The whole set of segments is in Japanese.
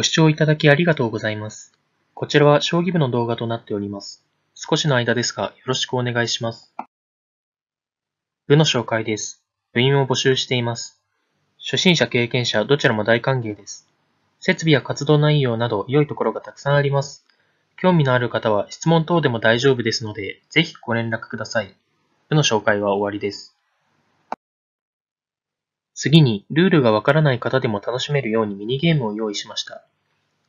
ご視聴いただきありがとうございます。こちらは将棋部の動画となっております。少しの間ですが、よろしくお願いします。部の紹介です。部員を募集しています。初心者、経験者、どちらも大歓迎です。設備や活動内容など良いところがたくさんあります。興味のある方は質問等でも大丈夫ですので、ぜひご連絡ください。部の紹介は終わりです。次に、ルールがわからない方でも楽しめるようにミニゲームを用意しました。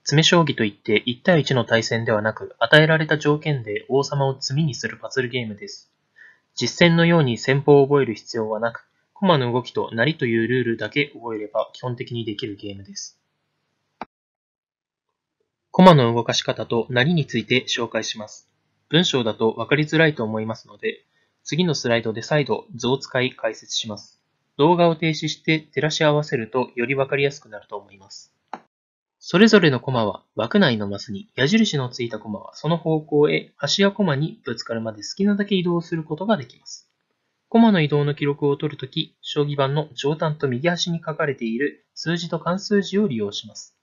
詰将棋といって1対1の対戦ではなく、与えられた条件で王様を詰みにするパズルゲームです。実戦のように戦法を覚える必要はなく、コマの動きとなりというルールだけ覚えれば基本的にできるゲームです。コマの動かし方となりについて紹介します。文章だと分かりづらいと思いますので、次のスライドで再度図を使い解説します。動画を停止して照らし合わせるとよりわかりやすくなると思います。それぞれのコマは枠内のマスに矢印のついたコマはその方向へ端やコマにぶつかるまで好きなだけ移動することができます。コマの移動の記録を取るとき、将棋盤の上端と右端に書かれている数字と関数字を利用します。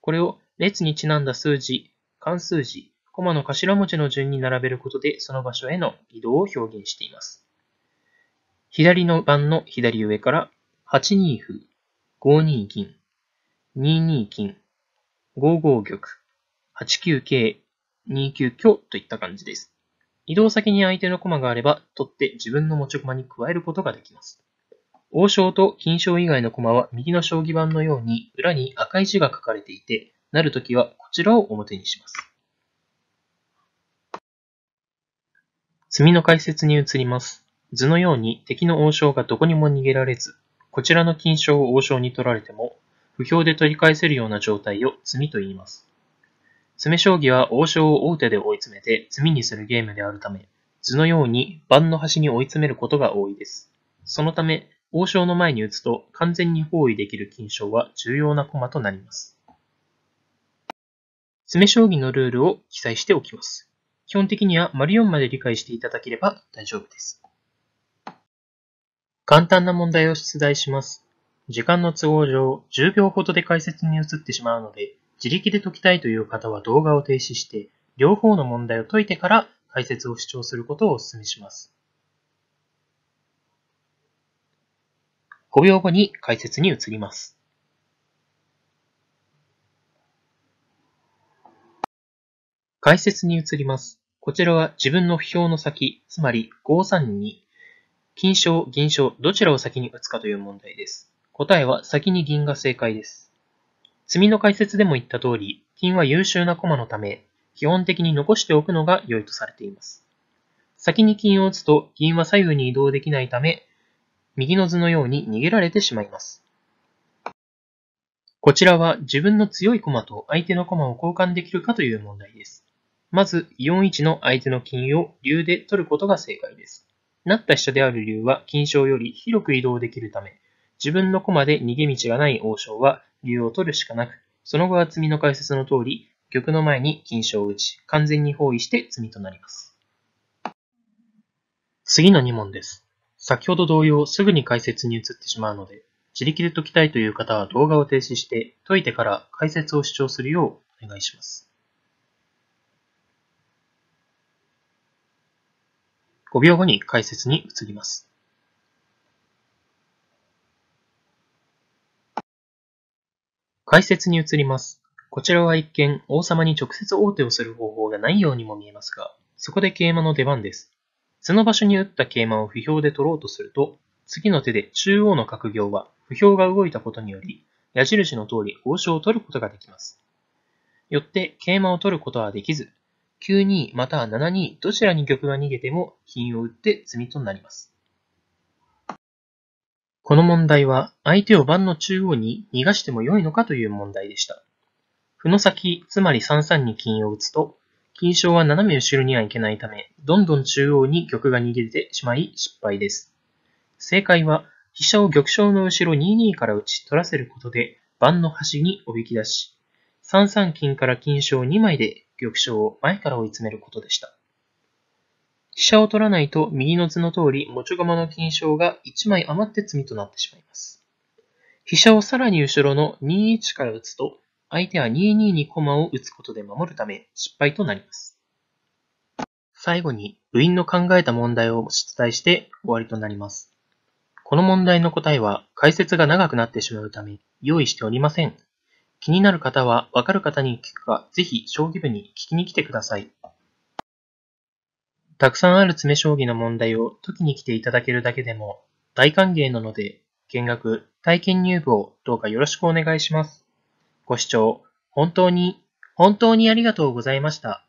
これを列にちなんだ数字、関数字、コマの頭文字の順に並べることでその場所への移動を表現しています。左の番の左上から8二歩、5二銀、2二金、5五玉、8九桂、2九香といった感じです。移動先に相手の駒があれば、取って自分の持ち駒に加えることができます。王将と金将以外の駒は右の将棋盤のように裏に赤い字が書かれていて、なるときはこちらを表にします。積みの解説に移ります。図のように敵の王将がどこにも逃げられず、こちらの金賞を王将に取られても、不評で取り返せるような状態を詰みと言います。詰将棋は王将を大手で追い詰めて詰みにするゲームであるため、図のように盤の端に追い詰めることが多いです。そのため、王将の前に打つと完全に包囲できる金賞は重要な駒となります。詰将棋のルールを記載しておきます。基本的には丸4まで理解していただければ大丈夫です。簡単な問題を出題します。時間の都合上、10秒ほどで解説に移ってしまうので、自力で解きたいという方は動画を停止して、両方の問題を解いてから解説を視聴することをお勧めします。5秒後に解説に移ります。解説に移ります。こちらは自分の表の先、つまり532、金賞、銀賞、どちらを先に打つかという問題です。答えは先に銀が正解です。積みの解説でも言った通り、金は優秀な駒のため、基本的に残しておくのが良いとされています。先に金を打つと銀は左右に移動できないため、右の図のように逃げられてしまいます。こちらは自分の強い駒と相手の駒を交換できるかという問題です。まず、4 1の相手の金を竜で取ることが正解です。なった飛車である竜は金賞より広く移動できるため、自分の駒で逃げ道がない王将は竜を取るしかなく、その後は積みの解説の通り、玉の前に金賞を打ち、完全に包囲して積みとなります。次の2問です。先ほど同様、すぐに解説に移ってしまうので、自力で解きたいという方は動画を停止して、解いてから解説を視聴するようお願いします。5秒後に解説に移ります。解説に移ります。こちらは一見、王様に直接王手をする方法がないようにも見えますが、そこで桂馬の出番です。その場所に打った桂馬を不評で取ろうとすると、次の手で中央の角行は不評が動いたことにより、矢印の通り王将を取ることができます。よって桂馬を取ることはできず、9 2または7 2どちらに玉が逃げても金を打って詰みとなります。この問題は相手を盤の中央に逃がしても良いのかという問題でした。歩の先、つまり3三に金を打つと、金賞は斜め後ろにはいけないため、どんどん中央に玉が逃げてしまい失敗です。正解は、飛車を玉賞の後ろ2二から打ち取らせることで、盤の端におびき出し、3三金から金賞2枚で玉将を前から追い詰めることでした。飛車を取らないと右の図の通り持ち駒の金将が1枚余って詰みとなってしまいます。飛車をさらに後ろの2一から打つと相手は2二に駒を打つことで守るため失敗となります。最後に部員の考えた問題を出題して終わりとなります。この問題の答えは解説が長くなってしまうため用意しておりません。気になる方はわかる方に聞くか、ぜひ将棋部に聞きに来てください。たくさんある詰将棋の問題を解きに来ていただけるだけでも大歓迎なので、見学、体験入部をどうかよろしくお願いします。ご視聴、本当に、本当にありがとうございました。